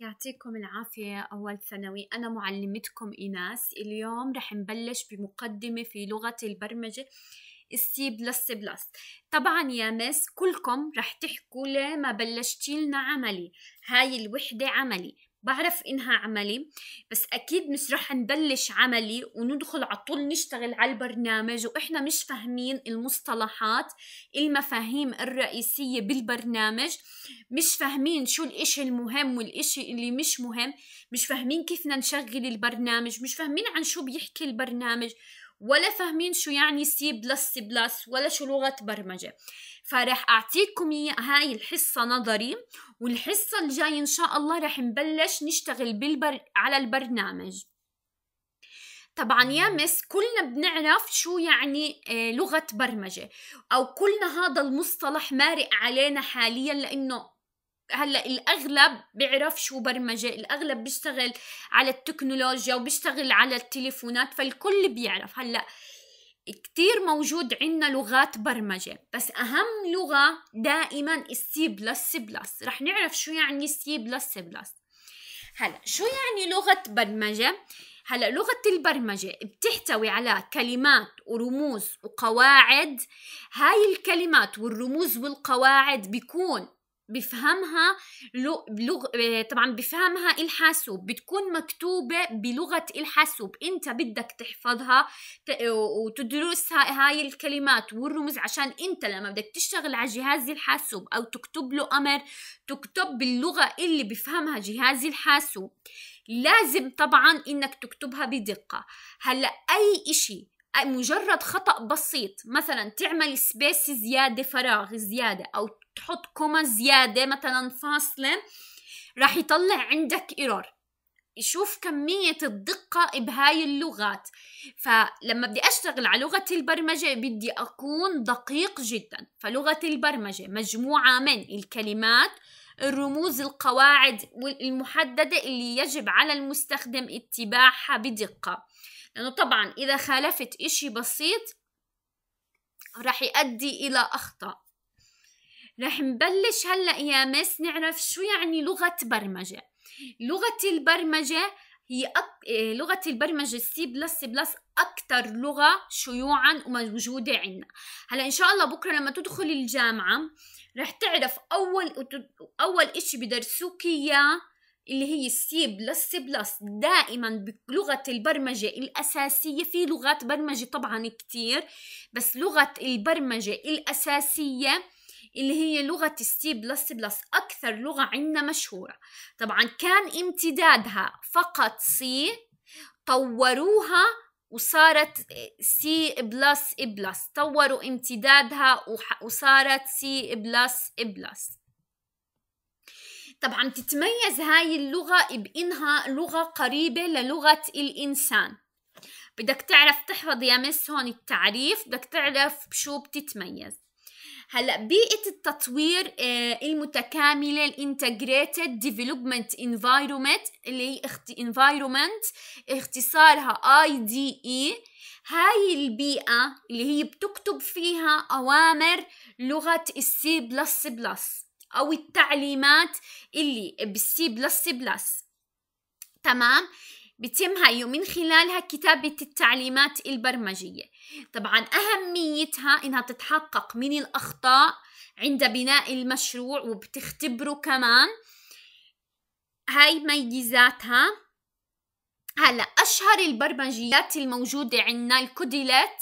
يعطيكم العافية أول ثانوي أنا معلمتكم إيناس اليوم رح نبلش بمقدمة في لغة البرمجة السي بلس بلس طبعا يا مس كلكم رح تحكوا ليه ما بلشتي لنا عملي هاي الوحدة عملي بعرف انها عملي بس اكيد مش رح نبلش عملي وندخل على طول نشتغل على البرنامج واحنا مش فاهمين المصطلحات المفاهيم الرئيسية بالبرنامج مش فاهمين شو الاشي المهم والاشي اللي مش مهم مش فاهمين كيف نشغل البرنامج مش فاهمين عن شو بيحكي البرنامج ولا فاهمين شو يعني سي بلس سي بلس ولا شو لغة برمجة فرح أعطيكم هاي الحصة نظري والحصة الجاي إن شاء الله رح نبلش نشتغل بالبر... على البرنامج طبعا يا مس كلنا بنعرف شو يعني آه، لغة برمجة أو كلنا هذا المصطلح مارق علينا حاليا لأنه هلا الاغلب بيعرف شو برمجه الاغلب بيشتغل على التكنولوجيا وبيشتغل على التليفونات فالكل بيعرف هلا كتير موجود عندنا لغات برمجة بس أهم لغة دائما السي بلس سي بلس رح نعرف شو يعني سي بلس سي بلس هلا شو يعني لغة برمجة؟ هلا لغة البرمجة بتحتوي على كلمات ورموز وقواعد هاي الكلمات والرموز والقواعد بيكون بفهمها بلغ... آه، طبعا بفهمها الحاسوب بتكون مكتوبة بلغة الحاسوب انت بدك تحفظها وتدرسها هاي الكلمات والرموز عشان انت لما بدك تشتغل على جهاز الحاسوب او تكتب له امر تكتب باللغة اللي بفهمها جهاز الحاسوب لازم طبعا انك تكتبها بدقة هلا اي اشي مجرد خطأ بسيط مثلا تعمل سبيس زيادة فراغ زيادة أو تحط كوما زياده مثلا فاصله راح يطلع عندك ايرور شوف كمية الدقة بهاي اللغات فلما بدي أشتغل على لغة البرمجة بدي أكون دقيق جدا فلغة البرمجة مجموعة من الكلمات الرموز القواعد المحددة اللي يجب على المستخدم اتباعها بدقة لأنه طبعا إذا خالفت إشي بسيط راح يؤدي إلى أخطاء رح نبلش هلا يا مس نعرف شو يعني لغه برمجه لغه البرمجه هي أك... إيه، لغة البرمجة السي بلس بلس أكثر لغة شيوعا وموجودة عندنا هلا إن شاء الله بكرة لما تدخل الجامعة رح تعرف أول أول إشي بدرسوك إياه اللي هي السي بلس بلس دائما بلغة البرمجة الأساسية في لغات برمجة طبعا كتير بس لغة البرمجة الأساسية اللي هي لغة السي بلس بلس أكثر لغة عندنا مشهورة طبعا كان امتدادها فقط سي طوروها وصارت سي بلس بلس طوروا امتدادها وصارت سي بلس بلس طبعا تتميز هاي اللغة بإنها لغة قريبة للغة الإنسان بدك تعرف تحفظ يا مس هون التعريف بدك تعرف بشو بتتميز هلا بيئه التطوير آه، المتكامله الانتجريتد ديفلوبمنت انفايرومنت اللي هي انفايرومنت اختصارها اي دي اي هاي البيئه اللي هي بتكتب فيها اوامر لغه السي بلس بلس او التعليمات اللي بالسي بلس بلس تمام بتم هي من خلالها كتابة التعليمات البرمجية طبعا أهميتها إنها تتحقق من الأخطاء عند بناء المشروع وبتختبره كمان هاي ميزاتها هلا أشهر البرمجيات الموجودة عندنا الكوديلات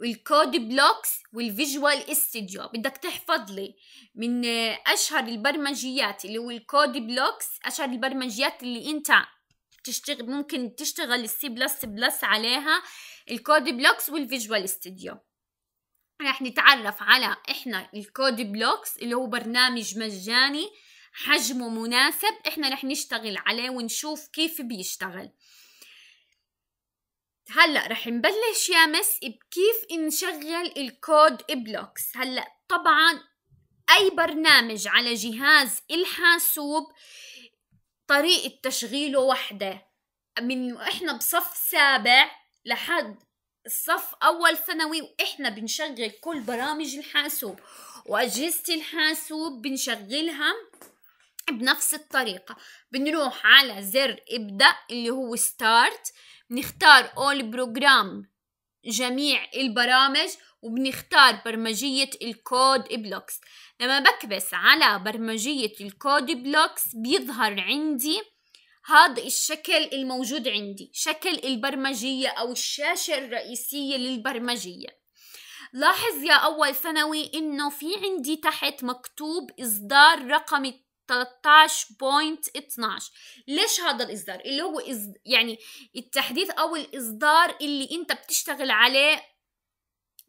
والكود بلوكس والفيجوال استوديو بدك تحفظ لي من أشهر البرمجيات اللي هو الكود بلوكس أشهر البرمجيات اللي أنت تشتغل ممكن تشتغل السي بلس بلس عليها الكود بلوكس والفيجوال ستوديو رح نتعرف على احنا الكود بلوكس اللي هو برنامج مجاني حجمه مناسب احنا رح نشتغل عليه ونشوف كيف بيشتغل هلا رح نبلش يا مس بكيف نشغل الكود بلوكس هلا طبعا اي برنامج على جهاز الحاسوب طريقة تشغيله وحدة من احنا بصف سابع لحد الصف اول ثانوي واحنا بنشغل كل برامج الحاسوب واجهزة الحاسوب بنشغلها بنفس الطريقة بنروح على زر ابدأ اللي هو ستارت بنختار اول بروجرام جميع البرامج وبنختار برمجية الكود بلوكس لما بكبس على برمجية الكود بلوكس بيظهر عندي هذا الشكل الموجود عندي شكل البرمجية أو الشاشة الرئيسية للبرمجية لاحظ يا أول ثانوي إنه في عندي تحت مكتوب إصدار رقم 13.12 ليش هذا الإصدار اللي هو إز... يعني التحديث أو الإصدار اللي أنت بتشتغل عليه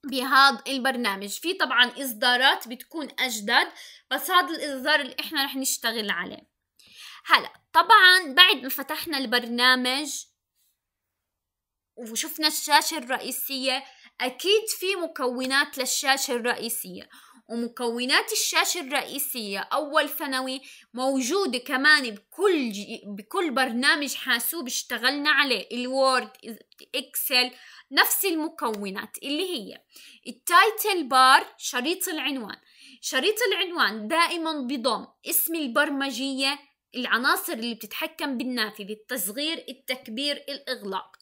بهذا البرنامج في طبعا اصدارات بتكون اجدد بس هذا الاصدار اللي احنا رح نشتغل عليه هلا طبعا بعد ما فتحنا البرنامج وشفنا الشاشه الرئيسيه اكيد في مكونات للشاشه الرئيسيه ومكونات الشاشة الرئيسية أول ثانوي موجودة كمان بكل بكل برنامج حاسوب اشتغلنا عليه الوورد إكسل نفس المكونات اللي هي التايتل بار شريط العنوان شريط العنوان دائما بضم اسم البرمجية العناصر اللي بتتحكم بالنافذة التصغير التكبير الإغلاق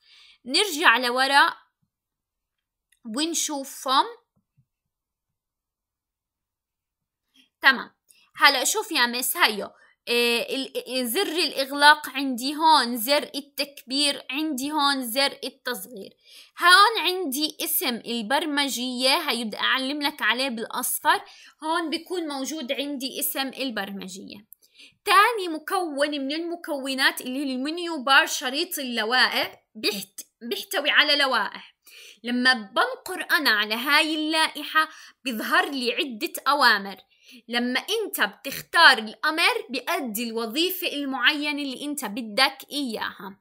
نرجع لورا ونشوف فم تمام هلا شوف يا مس هيو آه، آه، زر الإغلاق عندي هون زر التكبير عندي هون زر التصغير هون عندي اسم البرمجية هيبدأ أعلم لك عليه بالأصفر هون بيكون موجود عندي اسم البرمجية تاني مكون من المكونات اللي هي المنيو بار شريط اللوائح بيحت... بيحتوي على لوائح لما بنقر أنا على هاي اللائحة بيظهر لي عدة أوامر لما انت بتختار الامر بيأدي الوظيفة المعينة اللي انت بدك اياها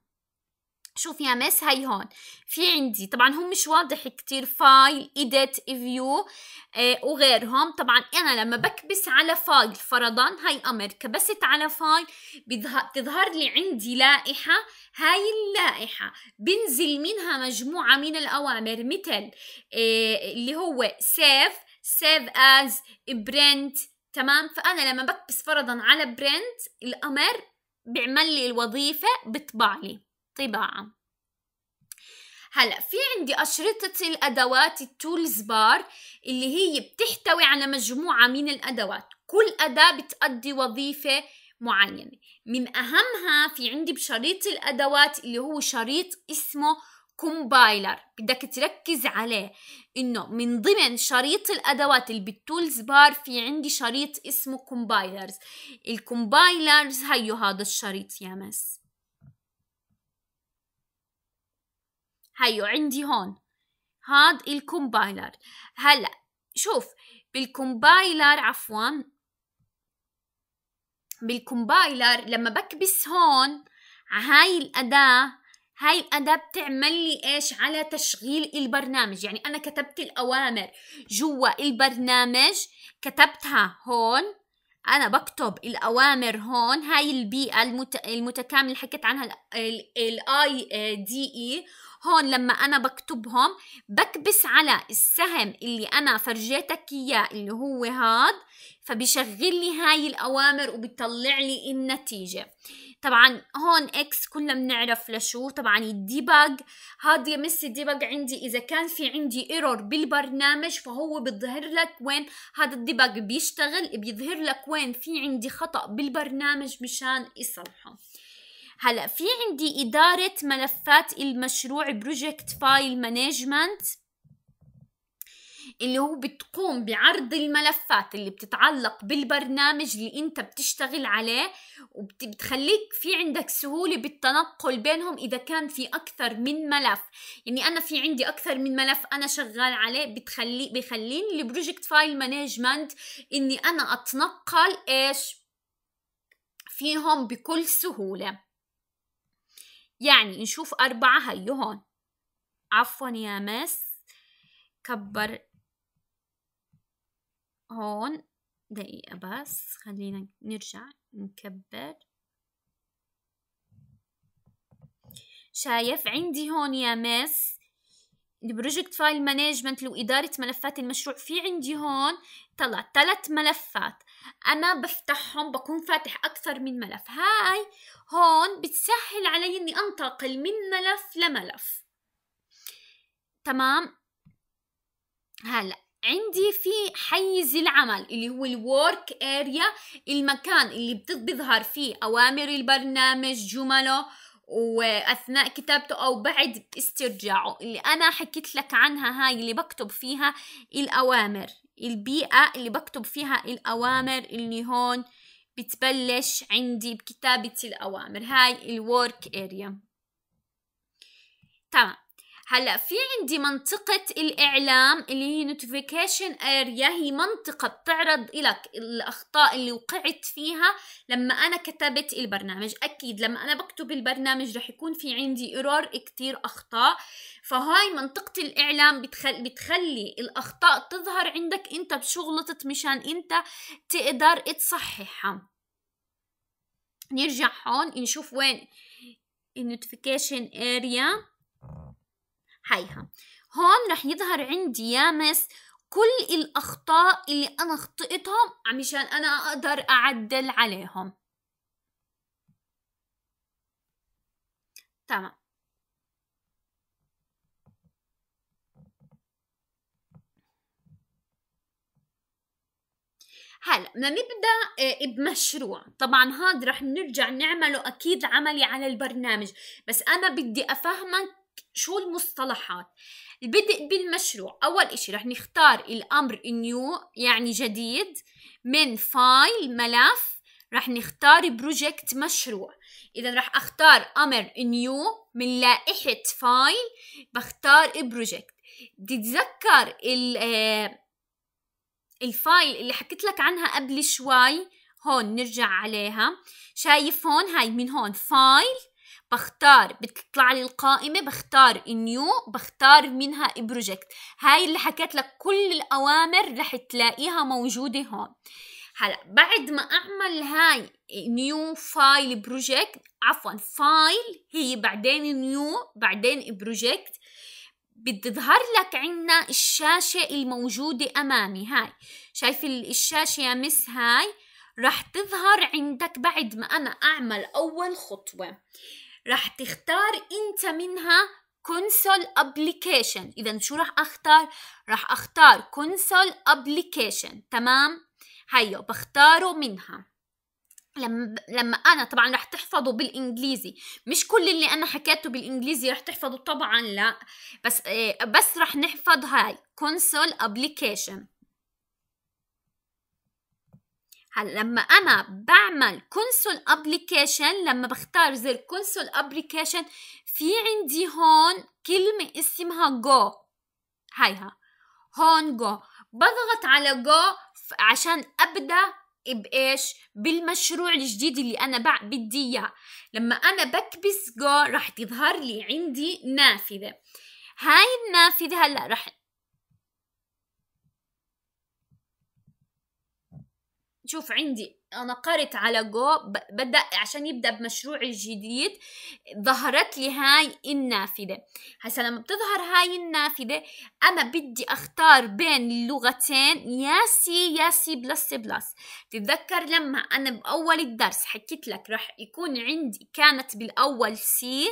شوف يا مس هي هون في عندي طبعا هم مش واضح كتير فايل ايديت فيو آه وغيرهم طبعا انا لما بكبس على فايل فرضا هاي امر كبست على فايل بتظهر لي عندي لائحة هاي اللائحة بنزل منها مجموعة من الاوامر مثل آه اللي هو سيف سيف از برنت تمام فانا لما بكبس فرضا على برنت الامر بيعمل لي الوظيفه بطبع لي طباعه هلا في عندي أشرطة الأدوات التولز بار اللي هي بتحتوي على مجموعة من الأدوات كل أداة بتأدي وظيفة معينة من أهمها في عندي بشريط الأدوات اللي هو شريط اسمه كومبايلر بدك تركز عليه انه من ضمن شريط الادوات اللي بالتولز بار في عندي شريط اسمه كومبايلرز الكومبايلرز هيو هذا الشريط يا مس هيو عندي هون هاد الكومبايلر هلا شوف بالكومبايلر عفوا بالكومبايلر لما بكبس هون هاي الأداة هاي أداة بتعمل لي إيش على تشغيل البرنامج يعني أنا كتبت الأوامر جوا البرنامج كتبتها هون أنا بكتب الأوامر هون هاي البيئة المت... المتكاملة اللي حكيت عنها الاي دي اي هون لما أنا بكتبهم بكبس على السهم اللي أنا فرجيتك إياه اللي هو هاد فبيشغل لي هاي الأوامر وبيطلع لي النتيجة طبعا هون اكس كلنا بنعرف لشو طبعا الديباج هذا يا مس الديباج عندي اذا كان في عندي ايرور بالبرنامج فهو بيظهر لك وين هذا الديباج بيشتغل بيظهر لك وين في عندي خطا بالبرنامج مشان يصلحه هلا في عندي اداره ملفات المشروع بروجكت فايل مانجمنت اللي هو بتقوم بعرض الملفات اللي بتتعلق بالبرنامج اللي انت بتشتغل عليه وبتخليك في عندك سهولة بالتنقل بينهم اذا كان في اكثر من ملف يعني انا في عندي اكثر من ملف انا شغال عليه بتخلي بخليني البروجكت فايل مانجمنت اني انا اتنقل ايش فيهم بكل سهولة يعني نشوف أربعة هيو هون عفوا يا مس كبر هون دقيقة بس خلينا نرجع نكبر شايف عندي هون يا مس البروجكت فايل مانجمنت وإدارة ملفات المشروع في عندي هون طلع ثلاث ملفات أنا بفتحهم بكون فاتح أكثر من ملف هاي هون بتسهل علي إني أنتقل من ملف لملف تمام هلا عندي في حيز العمل اللي هو الورك اريا المكان اللي بتظهر فيه اوامر البرنامج جمله واثناء كتابته او بعد استرجاعه اللي انا حكيت لك عنها هاي اللي بكتب فيها الاوامر البيئه اللي بكتب فيها الاوامر اللي هون بتبلش عندي بكتابه الاوامر هاي الورك اريا تمام هلا في عندي منطقة الإعلام اللي هي نوتيفيكيشن أريا هي منطقة بتعرض لك الأخطاء اللي وقعت فيها لما أنا كتبت البرنامج أكيد لما أنا بكتب البرنامج رح يكون في عندي إيرور كتير أخطاء فهاي منطقة الإعلام بتخل... بتخلي الأخطاء تظهر عندك أنت بشغلطت مشان أنت تقدر تصححها نرجع هون نشوف وين النوتيفيكيشن اريا هيها هون رح يظهر عندي يا مس كل الأخطاء اللي أنا خطئتهم عمشان أنا أقدر أعدل عليهم تمام هلا بدنا نبدا آه، بمشروع طبعا هذا رح نرجع نعمله اكيد عملي على البرنامج بس انا بدي افهمك شو المصطلحات البدء بالمشروع أول إشي رح نختار الأمر نيو يعني جديد من فايل ملف رح نختار بروجكت مشروع إذا رح أختار أمر نيو من لائحة فايل بختار بروجكت تتذكر الفايل اللي حكيت لك عنها قبل شوي هون نرجع عليها شايف هون هاي من هون فايل بختار بتطلع لي القائمة بختار نيو بختار منها بروجكت هاي اللي حكيت لك كل الأوامر رح تلاقيها موجودة هون هلا بعد ما اعمل هاي نيو فايل بروجكت عفوا فايل هي بعدين نيو بعدين بروجكت بتظهر لك عنا الشاشة الموجودة أمامي هاي شايف الشاشة يا مس هاي رح تظهر عندك بعد ما أنا أعمل أول خطوة راح تختار انت منها كونسول ابلكيشن اذا شو راح اختار راح اختار كونسول ابلكيشن تمام هيو بختاره منها لما لما انا طبعا رح تحفظه بالانجليزي مش كل اللي انا حكيته بالانجليزي رح تحفظه طبعا لا بس آه، بس رح نحفظ هاي كونسول ابلكيشن هلا لما انا بعمل كونسول ابلكيشن لما بختار زر كونسول ابلكيشن في عندي هون كلمه اسمها جو هيها هون جو بضغط على جو عشان ابدا بايش بالمشروع الجديد اللي انا بدي اياه لما انا بكبس جو راح تظهر لي عندي نافذه هاي النافذه هلا راح شوف عندي انا قرت على جو بدا عشان يبدا بمشروعي الجديد ظهرت لي هاي النافذه هسه لما بتظهر هاي النافذه انا بدي اختار بين اللغتين يا سي يا سي بلس بلس تتذكر لما انا باول الدرس حكيت لك راح يكون عندي كانت بالاول سي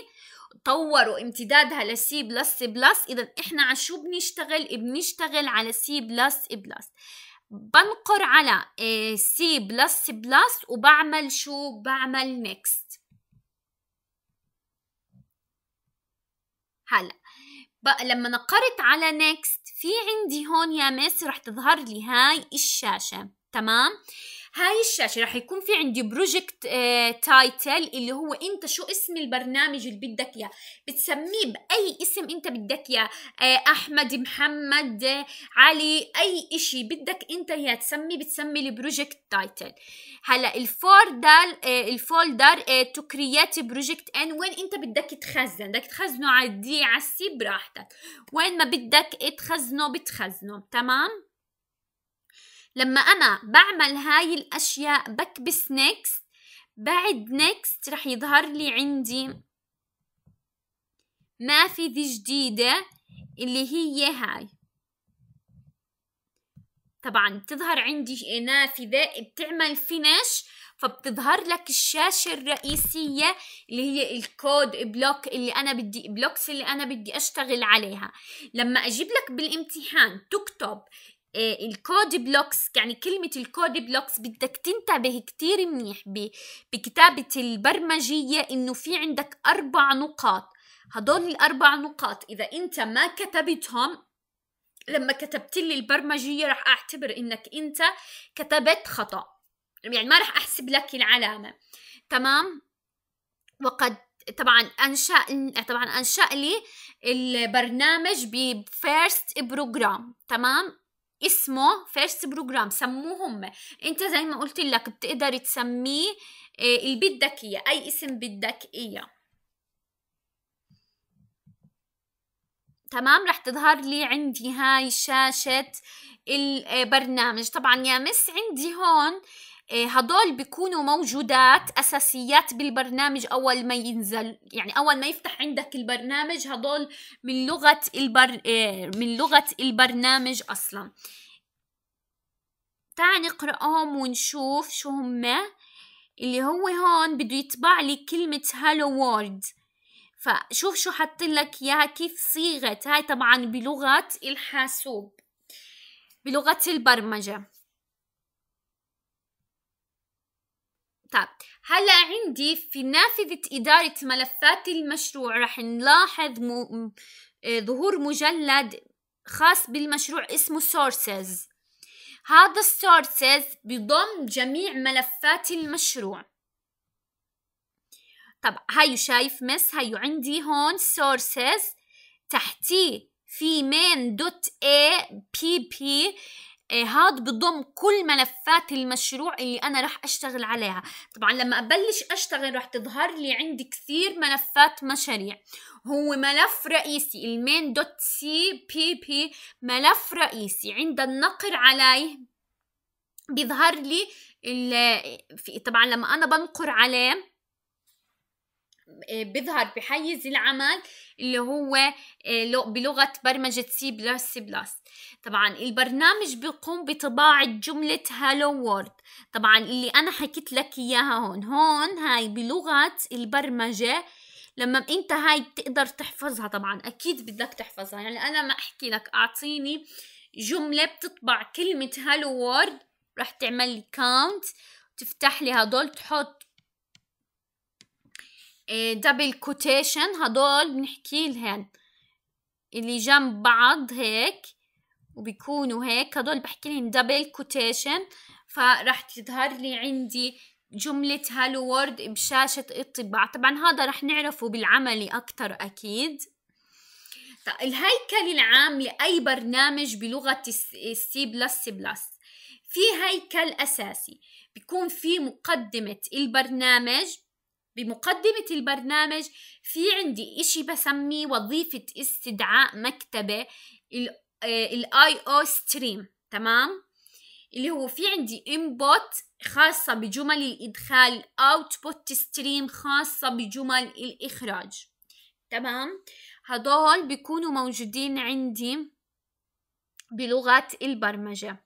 طوروا امتدادها لسي بلس بلس اذا احنا عشو بنشتغل بنشتغل على سي بلس بلس بنقر على سي بلس بلس وبعمل شو بعمل نيكست هلا بقى لما نقرت على نيكست في عندي هون يا مس رح تظهر لي هاي الشاشة تمام هاي الشاشه راح يكون في عندي بروجكت تايتل آه، اللي هو انت شو اسم البرنامج اللي بدك اياه بتسميه باي اسم انت بدك اياه آه، احمد محمد علي اي اشي بدك انت اياه تسمي بتسمي البروجكت تايتل هلا الفولدر الفولدر تو كرييت بروجكت ان وين انت بدك تخزن بدك تخزنه على الدي على السي براحتك وين ما بدك تخزنه بتخزنه تمام لما انا بعمل هاي الاشياء بكبس next بعد next رح يظهر لي عندي نافذة جديدة اللي هي هاي طبعا بتظهر عندي نافذة بتعمل فينش فبتظهر لك الشاشة الرئيسية اللي هي الكود بلوك اللي أنا بدي بلوكس اللي أنا بدي أشتغل عليها لما أجيب لك بالامتحان تكتب آه، الكود بلوكس يعني كلمة الكود بلوكس بدك تنتبه كتير منيح بكتابة البرمجية إنه في عندك أربع نقاط هدول الأربع نقاط إذا أنت ما كتبتهم لما كتبت لي البرمجية رح أعتبر إنك أنت كتبت خطأ يعني ما رح أحسب لك العلامة تمام وقد طبعا انشا طبعا انشا لي البرنامج بفيرست بروجرام تمام اسمه فيرست بروجرام سموه هم انت زي ما قلت لك بتقدر تسميه اللي بدك اياه اي اسم بدك اياه تمام رح تظهر لي عندي هاي شاشة البرنامج آه، طبعا يا مس عندي هون إيه، هدول بيكونوا موجودات اساسيات بالبرنامج اول ما ينزل يعني اول ما يفتح عندك البرنامج هدول من لغه البر إيه، من لغه البرنامج اصلا تعال نقراهم ونشوف شو هم اللي هو هون بده يتبع لي كلمة هالو وورد فشوف شو حط لك اياها كيف صيغة هاي طبعا بلغة الحاسوب بلغة البرمجة طيب هلا عندي في نافذة إدارة ملفات المشروع رح نلاحظ م... آه، ظهور مجلد خاص بالمشروع اسمه sources هذا Sources بضم جميع ملفات المشروع طب هايو شايف مس هايو عندي هون sources تحتيه في main.app آه، هاد بضم كل ملفات المشروع اللي انا رح اشتغل عليها طبعا لما ابلش اشتغل رح تظهر لي عندي كثير ملفات مشاريع هو ملف رئيسي المين دوت سي بي بي ملف رئيسي عند النقر عليه بيظهر لي طبعا لما انا بنقر عليه آه، بيظهر بحيز العمل اللي هو آه، بلغة برمجة سي بلس سي بلس طبعا البرنامج بيقوم بطباعة جملة هالو وورد طبعا اللي أنا حكيت لك إياها هون هون هاي بلغة البرمجة لما انت هاي بتقدر تحفظها طبعا اكيد بدك تحفظها يعني انا ما احكي لك اعطيني جمله بتطبع كلمه هالو وورد رح تعمل لي كاونت تفتح لي هدول تحط دبل إيه، كوتيشن هدول بنحكي لهن اللي جنب بعض هيك وبيكونوا هيك هدول بحكي لهم دبل كوتيشن فراح تظهر لي عندي جملة هالو وورد بشاشة الطباعة طبعا هذا رح نعرفه بالعملي أكتر أكيد طيب، الهيكل العام لأي برنامج بلغة السي بلس بلس في هيكل أساسي بيكون في مقدمة البرنامج بمقدمة البرنامج في عندي إشي بسميه وظيفة استدعاء مكتبة الاي او ستريم تمام اللي هو في عندي input خاصة بجمل الإدخال output stream خاصة بجمل الإخراج تمام هدول بيكونوا موجودين عندي بلغة البرمجة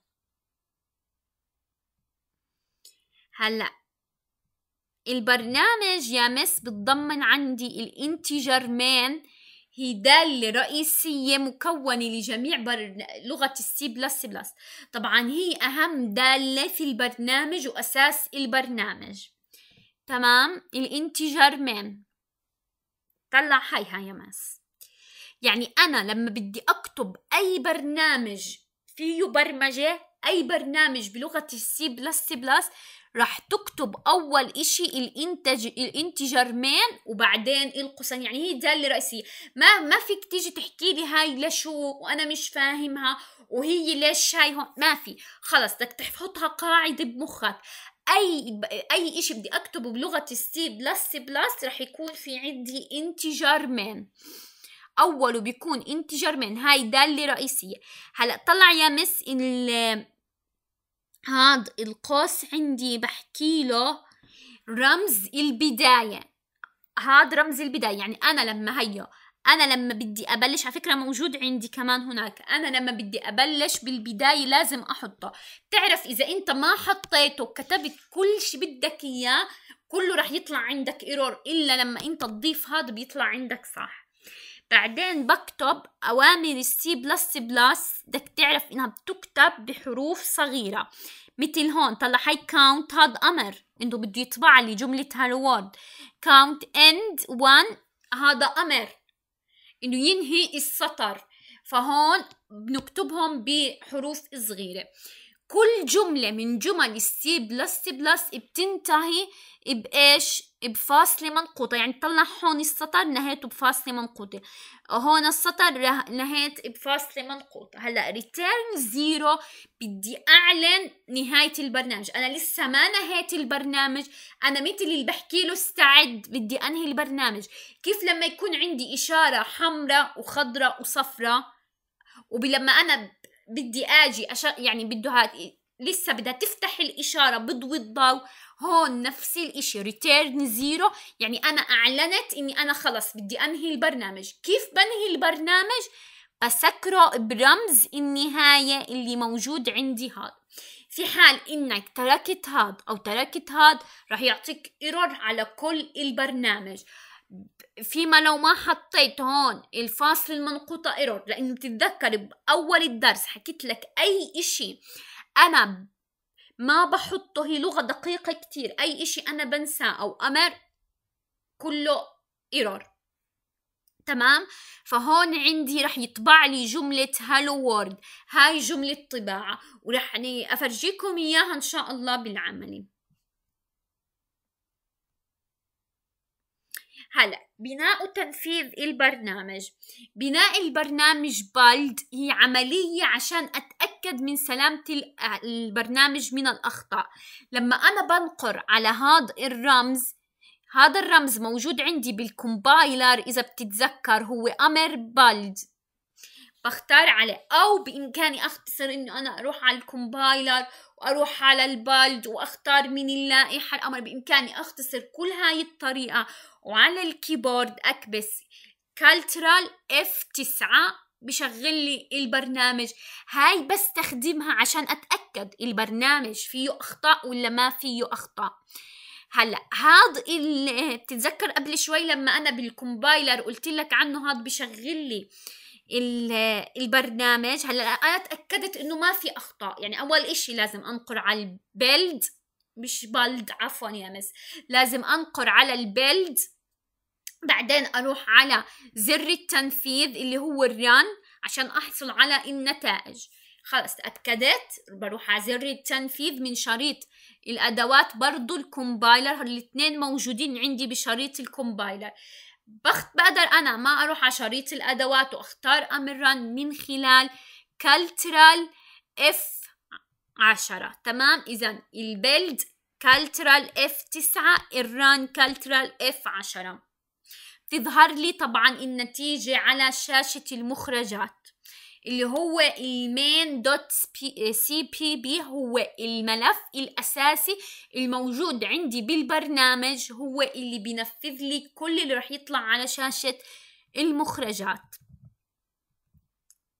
هلأ البرنامج يا مس بتضمن عندي الانتجر مان هي دالة رئيسية مكونة لجميع بر... لغة السي بلس بلس طبعا هي أهم دالة في البرنامج وأساس البرنامج تمام الانتجر مان طلع هيها يا مس يعني أنا لما بدي أكتب أي برنامج فيه برمجة أي برنامج بلغة السي بلس بلس راح تكتب اول اشي الانتج الانتجر مين وبعدين القوسين يعني هي داله رئيسيه ما ما فيك تيجي تحكي لي هاي لشو وانا مش فاهمها وهي ليش هاي هون ما في خلص بدك تحطها قاعده بمخك اي اي اشي بدي اكتبه بلغه السي بلس بلس راح يكون في عندي انتجر مين اوله بيكون مين هاي داله رئيسيه هلا طلع يا مس هاد القوس عندي بحكي له رمز البداية هاد رمز البداية يعني أنا لما هيو أنا لما بدي أبلش على فكرة موجود عندي كمان هناك أنا لما بدي أبلش بالبداية لازم أحطه بتعرف إذا أنت ما حطيته كتبت كل شي بدك إياه كله رح يطلع عندك إيرور إلا لما أنت تضيف هاد بيطلع عندك صح بعدين بكتب أوامر السي بلس بلس بدك تعرف إنها بتكتب بحروف صغيرة مثل هون طلع هاي كاونت هاد أمر إنه بده يطبع لي جملة هالورد كاونت إند وان هذا أمر إنه ينهي السطر فهون بنكتبهم بحروف صغيرة كل جملة من جمل السي بلس سي بلس بتنتهي بإيش؟ بفاصلة منقوطة يعني طلع هون السطر نهايته بفاصلة منقوطة هون السطر نهيت بفاصلة منقوطة هلا ريتيرن زيرو بدي أعلن نهاية البرنامج أنا لسه ما نهيت البرنامج أنا مثل اللي بحكي له استعد بدي أنهي البرنامج كيف لما يكون عندي إشارة حمراء وخضراء وصفراء ولما أنا بدي اجي أش... يعني بدها لسه بدها تفتح الاشاره بضوي الضوء هون نفس الاشي ريتيرن زيرو يعني انا اعلنت اني انا خلص بدي انهي البرنامج كيف بنهي البرنامج بسكره برمز النهاية اللي موجود عندي هاد في حال انك تركت هاد او تركت هاد راح يعطيك ايرور على كل البرنامج فيما لو ما حطيت هون الفاصل المنقوطة ايرور لانه بتتذكر باول الدرس حكيت لك اي اشي انا ما بحطه هي لغة دقيقة كتير اي اشي انا بنساه او امر كله ايرور تمام فهون عندي رح يطبع لي جملة هالو وورد هاي جملة طباعة ورح يعني أفرجيكم إياها إن شاء الله بالعملي هلا بناء وتنفيذ البرنامج بناء البرنامج بالد هي عملية عشان أتأكد من سلامة البرنامج من الأخطاء لما أنا بنقر على هذا الرمز هذا الرمز موجود عندي بالكومبايلر إذا بتتذكر هو أمر بالد بختار عليه او بامكاني اختصر انه انا اروح على الكومبايلر واروح على البالد واختار من اللائحه الامر بامكاني اختصر كل هاي الطريقه وعلى الكيبورد اكبس كالترال اف 9 بشغل لي البرنامج هاي بستخدمها عشان اتاكد البرنامج فيه اخطاء ولا ما فيه اخطاء هلا هاد اللي بتتذكر قبل شوي لما انا بالكومبايلر قلت لك عنه هاد بشغل لي آه البرنامج هلا انا تاكدت انه ما في اخطاء يعني اول إشي لازم انقر على البيلد مش بلد عفوا يا مس لازم انقر على البيلد بعدين اروح على زر التنفيذ اللي هو الران عشان احصل على النتائج خلص تأكدت بروح على زر التنفيذ من شريط الأدوات برضو الكومبايلر الاثنين موجودين عندي بشريط الكومبايلر بخت بقدر انا ما اروح على شريط الادوات واختار امرا من خلال كالترال اف 10 تمام اذا البلد كالترال اف 9 الران كالترال اف 10 تظهر لي طبعا النتيجة على شاشة المخرجات اللي هو المين دوت آه، سي بي بي هو الملف الاساسي الموجود عندي بالبرنامج هو اللي بينفذ لي كل اللي راح يطلع على شاشه المخرجات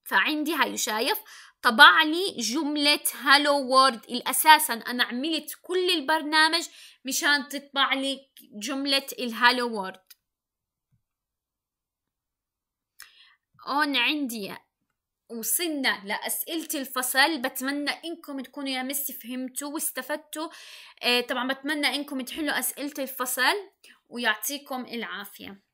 فعندي هاي شايف طبع لي جملة هالو وورد الأساسا أنا عملت كل البرنامج مشان تطبع لي جملة الهالو وورد هون عندي وصلنا لأسئلة الفصل بتمنى إنكم تكونوا يا مسي فهمتوا واستفدتوا آه، طبعا بتمنى إنكم تحلوا أسئلة الفصل ويعطيكم العافية